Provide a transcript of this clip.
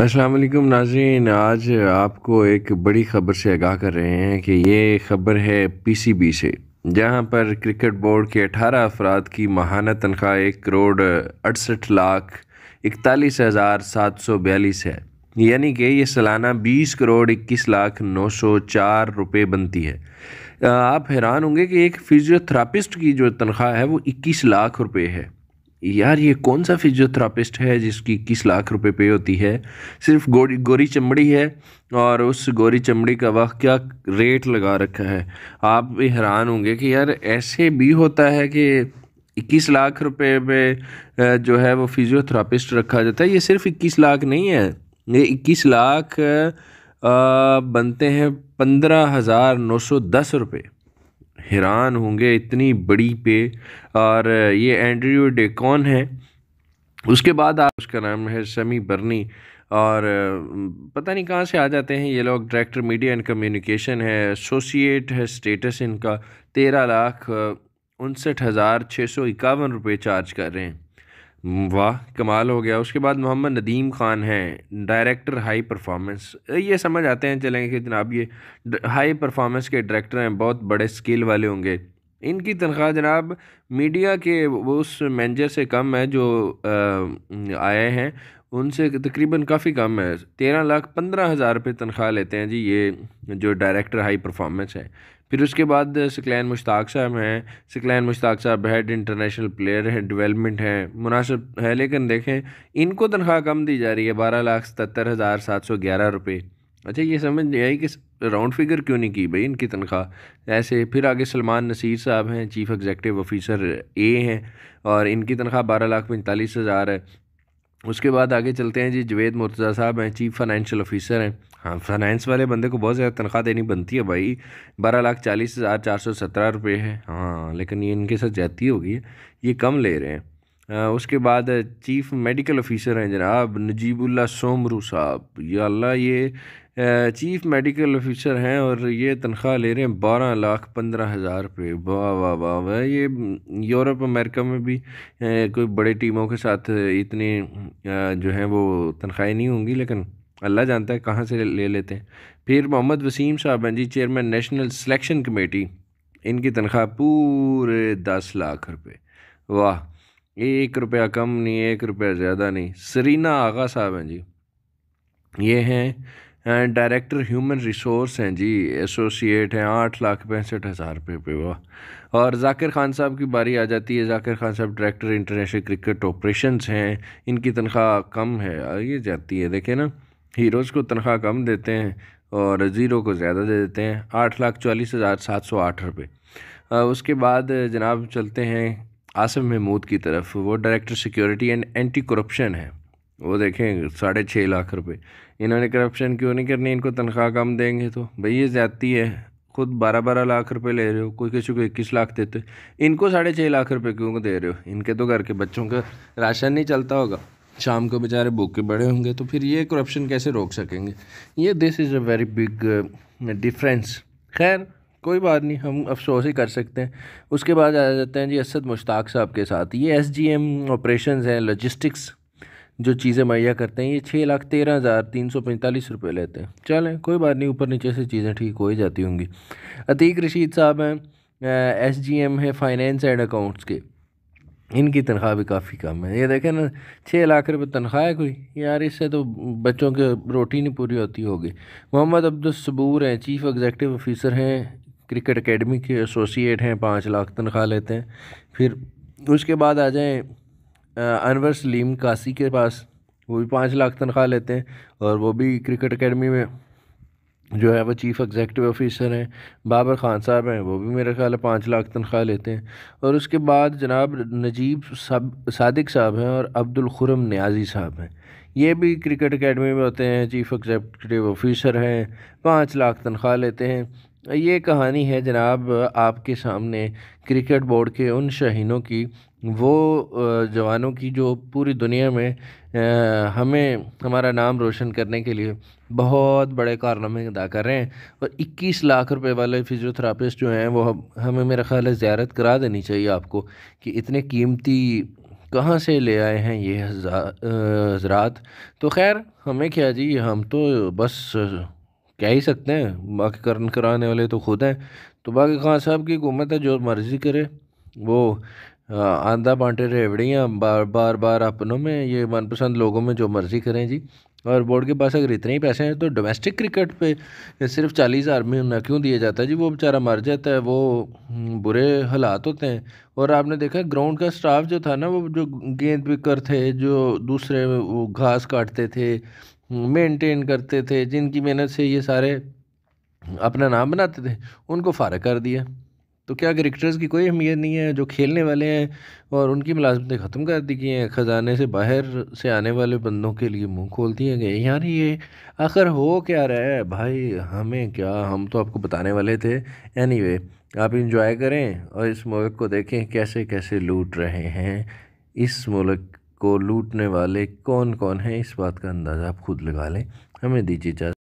अस्सलाम वालेकुम नाजीन आज आपको एक बड़ी ख़बर से आगाह कर रहे हैं कि ये ख़बर है पीसीबी से जहां पर क्रिकेट बोर्ड के 18 अफराद की माहाना तनख्वाह एक करोड़ अड़सठ लाख इकतालीस हज़ार सात सौ बयालीस है यानी कि ये सालाना 20 करोड़ 21 लाख 904 रुपए बनती है आप हैरान होंगे कि एक फिजियोथेरापिस्ट की जो तनख्वाह है वो 21 लाख रुपए है यार ये कौन सा फिजियोथेरापिस्ट है जिसकी इक्कीस लाख रुपए पे होती है सिर्फ गोरी गोरी चमड़ी है और उस गोरी चमड़ी का वह क्या रेट लगा रखा है आप भी हैरान होंगे कि यार ऐसे भी होता है कि इक्कीस लाख रुपए पे जो है वो फिजियोथेरापिस्ट रखा जाता है ये सिर्फ इक्कीस लाख नहीं है ये इक्कीस लाख बनते हैं पंद्रह हज़ार नौ सौ दस रुपये हैरान होंगे इतनी बड़ी पे और ये एंड्रयू कौन है उसके बाद आप उसका नाम है समी बर्नी और पता नहीं कहाँ से आ जाते हैं ये लोग डायरेक्टर मीडिया एंड कम्युनिकेशन है एसोसिएट है स्टेटस इनका तेरह लाख उनसठ हज़ार छः सौ इक्यावन रुपये चार्ज कर रहे हैं वाह कमाल हो गया उसके बाद मोहम्मद नदीम ख़ान हैं डायरेक्टर हाई परफॉर्मेंस ये समझ आते हैं चलेंगे कि जनाब ये हाई परफॉर्मेंस के डायरेक्टर हैं बहुत बड़े स्किल वाले होंगे इनकी तनख्वाह जनाब मीडिया के उस मैनेजर से कम है जो आए हैं उनसे तकरीबन काफ़ी कम है तेरह लाख पंद्रह हज़ार रुपये तनख्वाह लेते हैं जी ये जो डायरेक्टर हाई परफॉर्मेंस है फिर उसके बाद सकलैन मुश्ताक साहब हैं सकलैन मुश्ताक साहब हेड इंटरनेशनल प्लेयर हैं डेवलपमेंट हैं मुनासिब है लेकिन देखें इनको तनख्वाह कम दी जा रही है बारह लाख सतर हज़ार सात सौ ग्यारह रुपये अच्छा ये समझ नहीं आई कि राउंड फिगर क्यों नहीं की भाई इनकी तनख्वाह ऐसे फिर आगे सलमान नसीर साहब हैं चीफ एग्जेक्टिव ऑफिसर ए हैं और इनकी तनख्वाह बारह लाख पैंतालीस हज़ार है उसके बाद आगे चलते हैं जी जवेद मुर्तज़ा साहब हैं चीफ फाइनेंशियल ऑफिसर हैं हाँ फाइनेंस वाले बंदे को बहुत ज़्यादा तनख्वाह देनी बनती है भाई बारह लाख चालीस हज़ार चार सौ सत्रह रुपये है हाँ लेकिन ये इनके साथ जाती होगी ये कम ले रहे हैं उसके बाद चीफ मेडिकल ऑफिसर हैं जनाब नजीबुल्ला सोमरू साहब ये अल्लाह ये चीफ मेडिकल ऑफिसर हैं और ये तनख्वाह ले रहे हैं बारह लाख पंद्रह हज़ार रुपये वाह वाह वाह वाह ये यूरोप अमेरिका में भी कोई बड़े टीमों के साथ इतनी जो है वो तनख्वाहें नहीं होंगी लेकिन अल्लाह जानता है कहाँ से ले लेते हैं फिर मोहम्मद वसीम साहब हैं जी चेयरमैन नेशनल सिलेक्शन कमेटी इनकी तनख्वाह पूरे दस लाख रुपये वाह एक रुपया कम नहीं एक रुपया ज़्यादा नहीं सरीना आगा साहब हैं जी ये हैं डायरेक्टर ह्यूमन रिसोर्स हैं जी एसोसिएट हैं आठ लाख पैंसठ हज़ार रुपये पे हुआ और जाकिर खान साहब की बारी आ जाती है जाकिर खान साहब डायरेक्टर इंटरनेशनल क्रिकेट ऑपरेशंस हैं इनकी तनख्वाह कम है ये जाती है देखें ना हीरोज़ को तनख्वाह कम देते हैं और ज़ीरो को ज़्यादा दे देते हैं आठ लाख चालीस हज़ार सात सौ आठ रुपये उसके बाद जनाब चलते हैं आसिफ महमूद की तरफ वो director security and anti corruption है वो देखें साढ़े छः लाख रुपए इन्होंने करप्शन क्यों नहीं करनी इनको तनख्वाह कम देंगे तो भाई ये ज़्यादती है खुद बारह बारह लाख रुपए ले रहे हो कोई किसी को इक्कीस लाख देते हो इनको साढ़े छः लाख रुपए क्यों दे रहे हो इनके तो घर के बच्चों का राशन नहीं चलता होगा शाम को बेचारे भूखे बड़े होंगे तो फिर ये करप्शन कैसे रोक सकेंगे ये this is a very big difference खैर कोई बात नहीं हम अफसोस ही कर सकते हैं उसके बाद आ जाते हैं जी असद मुश्ताक साहब के साथ ये एस जी एम ऑपरेशन हैं लॉजिस्टिक्स जो चीज़ें मुहैया करते हैं ये छः लाख तेरह हज़ार तीन सौ पैंतालीस रुपये लेते हैं चलें कोई बात नहीं ऊपर नीचे से चीज़ें ठीक हो ही जाती होंगी अतीक रशीद साहब हैं एस जी एम है फाइनेंस एंड अकाउंट्स के इनकी तनख्वाह भी काफ़ी कम है ये देखें ना छः लाख रुपये तनख्वाह है कोई यार इससे तो बच्चों की रोटी नहीं पूरी होती होगी मोहम्मद अब्दुलसबूर हैं चीफ़ एग्जेक्टिव ऑफिसर हैं क्रिकेट एकेडमी के एसोसिएट हैं पाँच लाख तनख्वाह लेते हैं फिर उसके बाद आ जाएँ अनवर सलीम कासी के पास वो भी पाँच लाख तनख्वाह लेते हैं और वो भी क्रिकेट एकेडमी में जो है वो चीफ़ एग्जेक्टिव ऑफिसर हैं बाबर ख़ान साहब हैं वो भी मेरे ख्याल है पाँच लाख तनख्वाह लेते हैं और उसके बाद जनाब नजीब सब सादिक साहब हैं और अब्दुल खुरम न्याजी साहब हैं ये भी क्रिकेट एकेडमी में होते हैं चीफ़ एग्जेक्टिव ऑफिसर हैं पाँच लाख तनख्वाह लेते हैं ये कहानी है जनाब आपके सामने क्रिकेट बोर्ड के उन शहीनों की वो जवानों की जो पूरी दुनिया में हमें हमारा नाम रोशन करने के लिए बहुत बड़े कारनामे अदा कर रहे हैं और 21 लाख रुपए वाले फिजियोथेरापिस्ट जो हैं वो हमें मेरा ख्याल है ज़्यारत करा देनी चाहिए आपको कि इतने कीमती कहाँ से ले आए हैं ये हज़रात तो खैर हमें क्या जी हम तो बस कह ही सकते हैं बाकी करंट कराने वाले तो खुद हैं तो बाकी खान साहब की हुकूमत है जो मर्ज़ी करे वो आंधा बांटे रेवड़ियाँ बार बार बार अपनों में ये मनपसंद लोगों में जो मर्ज़ी करें जी और बोर्ड के पास अगर इतने ही पैसे हैं तो डोमेस्टिक क्रिकेट पे सिर्फ चालीस हज़ार में क्यों दिया जाता है जी वो बेचारा मर जाता है वो हम्म, बुरे हालात होते हैं और आपने देखा ग्राउंड का स्टाफ जो था ना वो जो गेंद पिकर थे जो दूसरे वो घास काटते थे मेंटेन करते थे जिनकी मेहनत से ये सारे अपना नाम बनाते थे उनको फारग कर दिया तो क्या क्रिकेटर्स की कोई अहमियत नहीं है जो खेलने वाले हैं और उनकी मुलाजमतें ख़त्म कर दी गई हैं ख़जाने से बाहर से आने वाले बंदों के लिए मुंह खोल दिए गए यार ये आखिर हो क्या रहा है भाई हमें क्या हम तो आपको बताने वाले थे एनी anyway, आप इंजॉय करें और इस मुल्क को देखें कैसे कैसे लूट रहे हैं इस मुल्क को लूटने वाले कौन कौन हैं इस बात का अंदाज़ा आप खुद लगा लें हमें दीजिए इजाज़त